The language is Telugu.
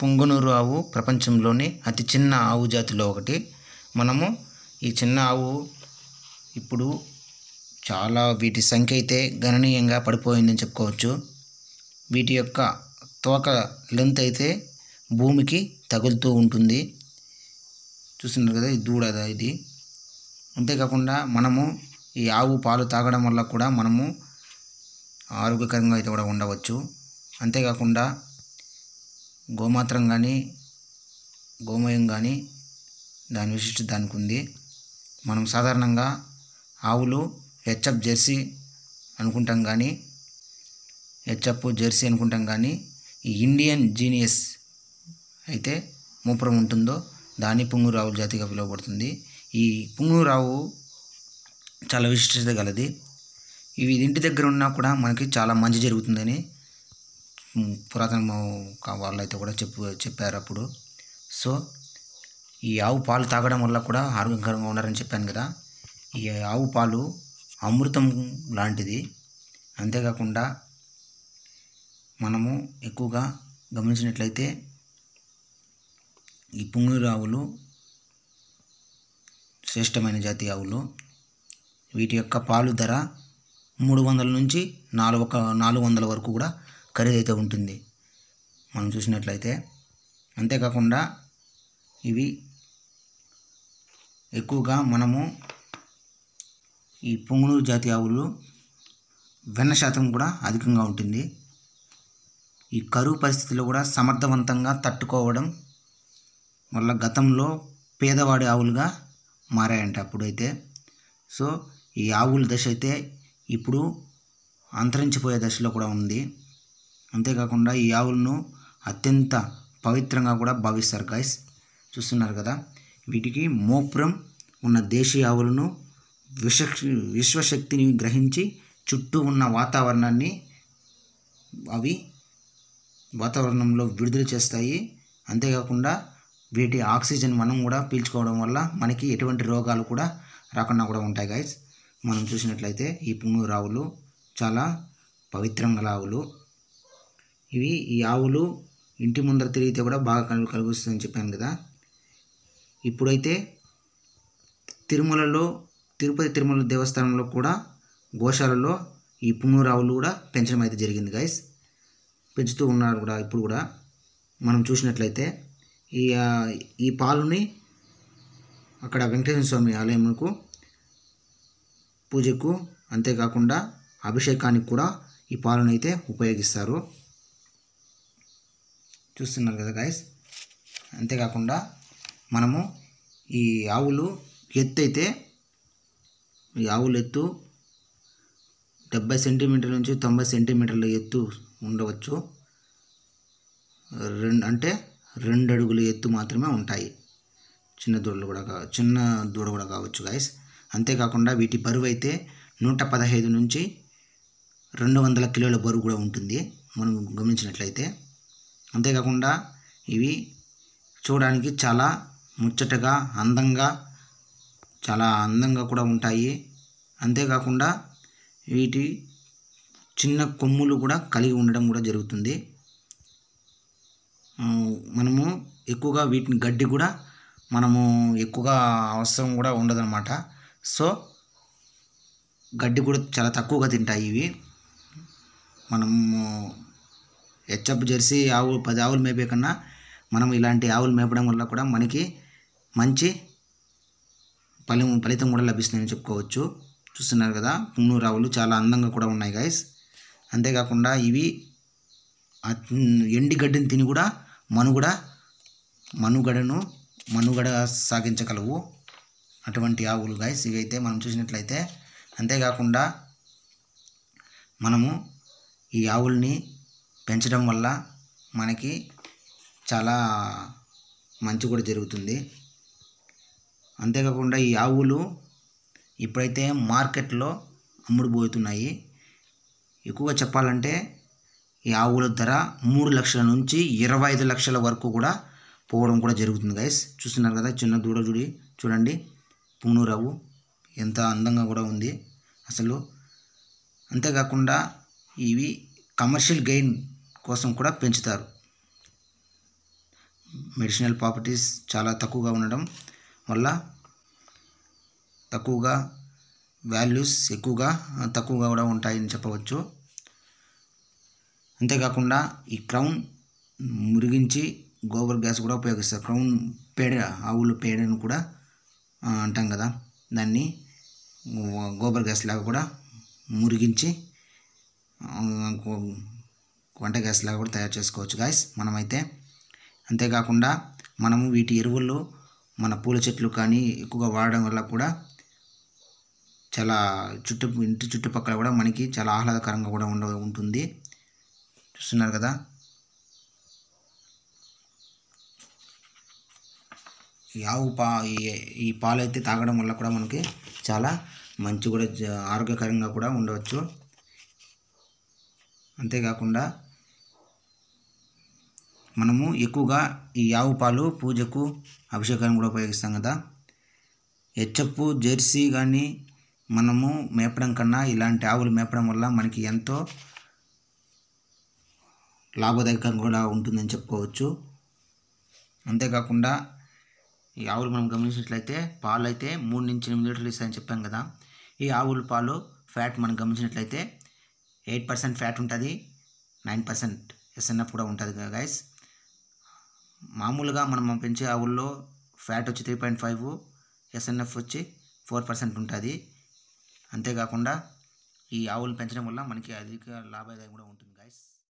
పుంగనూరు ఆవు ప్రపంచంలోనే అతి చిన్న ఆవు జాతిలో ఒకటి మనము ఈ చిన్న ఆవు ఇప్పుడు చాలా వీటి సంఖ్య అయితే గణనీయంగా పడిపోయిందని చెప్పుకోవచ్చు వీటి యొక్క తోక లెంత్ అయితే భూమికి తగులుతూ ఉంటుంది చూస్తున్నారు కదా ఇది దూడ ఇది అంతేకాకుండా మనము ఈ ఆవు పాలు తాగడం వల్ల కూడా మనము ఆరోగ్యకరంగా అయితే కూడా ఉండవచ్చు అంతేకాకుండా గోమాత్రం కానీ గోమయం కానీ దాని విశిష్ట దానికి ఉంది మనం సాధారణంగా ఆవులు హెచ్ఎఫ్ జెర్సీ అనుకుంటాం కానీ హెచ్అప్ జెర్సీ అనుకుంటాం కానీ ఈ ఇండియన్ జీనియస్ అయితే మూపురం ఉంటుందో దాని పుంగురావు జాతిగా పిలువబడుతుంది ఈ పుంగురావు చాలా విశిష్టత గలది ఇవి ఇంటి దగ్గర ఉన్నా కూడా మనకి చాలా మంచి జరుగుతుందని పురాతన వాళ్ళైతే కూడా చెప్పు చెప్పారు అప్పుడు సో ఈ ఆవు పాలు తాగడం వల్ల కూడా ఆరోగ్యకరంగా ఉన్నారని చెప్పాను కదా ఈ ఆవు పాలు అమృతం లాంటిది అంతేకాకుండా మనము ఎక్కువగా గమనించినట్లయితే ఈ పుంగురు ఆవులు శ్రేష్టమైన జాతి ఆవులు వీటి యొక్క పాలు ధర మూడు వందల నుంచి నాలుగు నాలుగు వందల వరకు కూడా ఖరీదైతే ఉంటుంది మనం చూసినట్లయితే అంతేకాకుండా ఇవి ఎక్కువగా మనము ఈ పొంగునూరు జాతి ఆవులు వెన్న శాతం కూడా అధికంగా ఉంటుంది ఈ కరువు పరిస్థితులు కూడా సమర్థవంతంగా తట్టుకోవడం వల్ల గతంలో పేదవాడి ఆవులుగా మారాయంట అప్పుడైతే సో ఈ ఆవుల దశ అయితే ఇప్పుడు అంతరించిపోయే దశలో కూడా ఉంది అంతేకాకుండా ఈ ఆవులను అత్యంత పవిత్రంగా కూడా భావిస్తారు గాయస్ చూస్తున్నారు కదా వీటికి మోపురం ఉన్న దేశీయ ఆవులను విశ్వ విశ్వశక్తిని గ్రహించి చుట్టూ ఉన్న వాతావరణాన్ని అవి వాతావరణంలో విడుదల చేస్తాయి అంతేకాకుండా వీటి ఆక్సిజన్ మనం కూడా పీల్చుకోవడం వల్ల మనకి ఎటువంటి రోగాలు కూడా రాకుండా కూడా ఉంటాయి గాయస్ మనం చూసినట్లయితే ఈ పుంగురావులు చాలా పవిత్రంగా ఆవులు ఇవి ఈ ఆవులు ఇంటి ముందర తిరిగితే కూడా బాగా కనులు కలుగుస్తుందని చెప్పాను కదా ఇప్పుడైతే తిరుమలలో తిరుపతి తిరుమల దేవస్థానంలో కూడా గోశాలలో ఈ పునూరావులు కూడా పెంచడం అయితే జరిగింది గాయస్ పెంచుతూ ఉన్నారు కూడా ఇప్పుడు కూడా మనం చూసినట్లయితే ఈ ఈ పాలుని అక్కడ వెంకటేశ్వర స్వామి ఆలయంకు పూజకు అంతేకాకుండా అభిషేకానికి కూడా ఈ పాలను అయితే ఉపయోగిస్తారు చూస్తున్నారు కదా గాయస్ అంతేకాకుండా మనము ఈ ఆవులు ఎత్తు అయితే ఈ ఆవుల ఎత్తు డెబ్బై సెంటీమీటర్ల నుంచి తొంభై సెంటీమీటర్ల ఎత్తు ఉండవచ్చు రెండు అంటే రెండు అడుగుల ఎత్తు మాత్రమే ఉంటాయి చిన్న దూడలు కూడా కా చిన్న దూడ కూడా కావచ్చు గాయస్ అంతేకాకుండా వీటి బరువు అయితే నూట పదహైదు నుంచి రెండు వందల కిలోల బరువు కూడా ఉంటుంది మనం గమనించినట్లయితే అంతేకాకుండా ఇవి చూడడానికి చాలా ముచ్చటగా అందంగా చాలా అందంగా కూడా ఉంటాయి అంతేకాకుండా వీటి చిన్న కొమ్ములు కూడా కలిగి ఉండడం కూడా జరుగుతుంది మనము ఎక్కువగా వీటిని గడ్డి కూడా మనము ఎక్కువగా అవసరం కూడా ఉండదన్నమాట సో గడ్డి కూడా చాలా తక్కువగా తింటాయి ఇవి మనము హెచ్ఎఫ్ జెర్సీ ఆవు పది ఆవులు మేపే కన్నా మనం ఇలాంటి ఆవులు మేపడం వల్ల కూడా మనకి మంచి ఫలి ఫలితం కూడా లభిస్తుందని చెప్పుకోవచ్చు చూస్తున్నారు కదా పున్నూరు ఆవులు చాలా అందంగా కూడా ఉన్నాయి గాయస్ అంతేకాకుండా ఇవి ఎండి గడ్డిని తిని కూడా మనుగడ మనుగడను మనుగడ సాగించగలవు అటువంటి ఆవులు గాయస్ ఇవైతే మనం చూసినట్లయితే అంతేకాకుండా మనము ఈ ఆవుల్ని పెంచడం వల్ల మనకి చాలా మంచి కూడా జరుగుతుంది అంతేకాకుండా ఈ ఆవులు ఇప్పుడైతే మార్కెట్లో అమ్ముడుపోతున్నాయి ఎక్కువగా చెప్పాలంటే ఈ ఆవుల ధర మూడు లక్షల నుంచి ఇరవై ఐదు లక్షల వరకు కూడా పోవడం కూడా జరుగుతుంది గైస్ చూస్తున్నారు కదా చిన్న దూడ చూడి చూడండి పూనూరావు ఎంత అందంగా కూడా ఉంది అసలు అంతేకాకుండా ఇవి కమర్షియల్ గెయిన్ కోసం కూడా పెంచుతారు మెడిసినల్ ప్రాపర్టీస్ చాలా తక్కువగా ఉండడం వల్ల తక్కువగా వాల్యూస్ ఎక్కువగా తక్కువగా కూడా ఉంటాయని చెప్పవచ్చు అంతేకాకుండా ఈ క్రౌన్ మురిగించి గోబర్ గ్యాస్ కూడా ఉపయోగిస్తారు క్రౌన్ పేడ ఆవుల పేడను కూడా అంటాం కదా దాన్ని గోబర్ గ్యాస్ లాగా కూడా మురిగించి వంట గ్యాస్ లాగా కూడా తయారు చేసుకోవచ్చు గాయస్ మనమైతే అంతేకాకుండా మనము వీటి ఎరువులు మన పూల చెట్లు కానీ ఎక్కువగా వాడడం వల్ల కూడా చాలా చుట్టు ఇంటి చుట్టుపక్కల కూడా మనకి చాలా ఆహ్లాదకరంగా కూడా ఉండ ఉంటుంది చూస్తున్నారు కదా ఈ ఆవు పా ఈ పాలు అయితే తాగడం వల్ల కూడా మనకి చాలా మంచి కూడా ఆరోగ్యకరంగా కూడా ఉండవచ్చు అంతేకాకుండా మనము ఎక్కువగా ఈ ఆవు పాలు పూజకు అభిషేకానికి కూడా ఉపయోగిస్తాం కదా హెచ్చప్పు జెర్సీ కానీ మనము మేపడం కన్నా ఇలాంటి ఆవులు మేపడం వల్ల మనకి ఎంతో లాభదాయకంగా కూడా ఉంటుందని చెప్పుకోవచ్చు అంతేకాకుండా ఈ ఆవులు మనం గమనించినట్లయితే పాలు అయితే మూడు నుంచి ఎనిమిది లీటర్లు ఇస్తాయని చెప్పాం కదా ఈ ఆవుల పాలు ఫ్యాట్ మనం గమనించినట్లయితే ఎయిట్ పర్సెంట్ ఫ్యాట్ ఉంటుంది నైన్ పర్సెంట్ ఎస్ఎన్ఎఫ్ కూడా ఉంటుంది కదా గైస్ మామూలుగా మనం పెంచే ఆవుల్లో ఫ్యాట్ వచ్చి త్రీ పాయింట్ ఫైవ్ ఎస్ఎన్ఎఫ్ వచ్చి ఫోర్ పర్సెంట్ ఉంటుంది అంతేకాకుండా ఈ ఆవులు పెంచడం వల్ల మనకి అధిక లాభదాయం కూడా ఉంటుంది గాయస్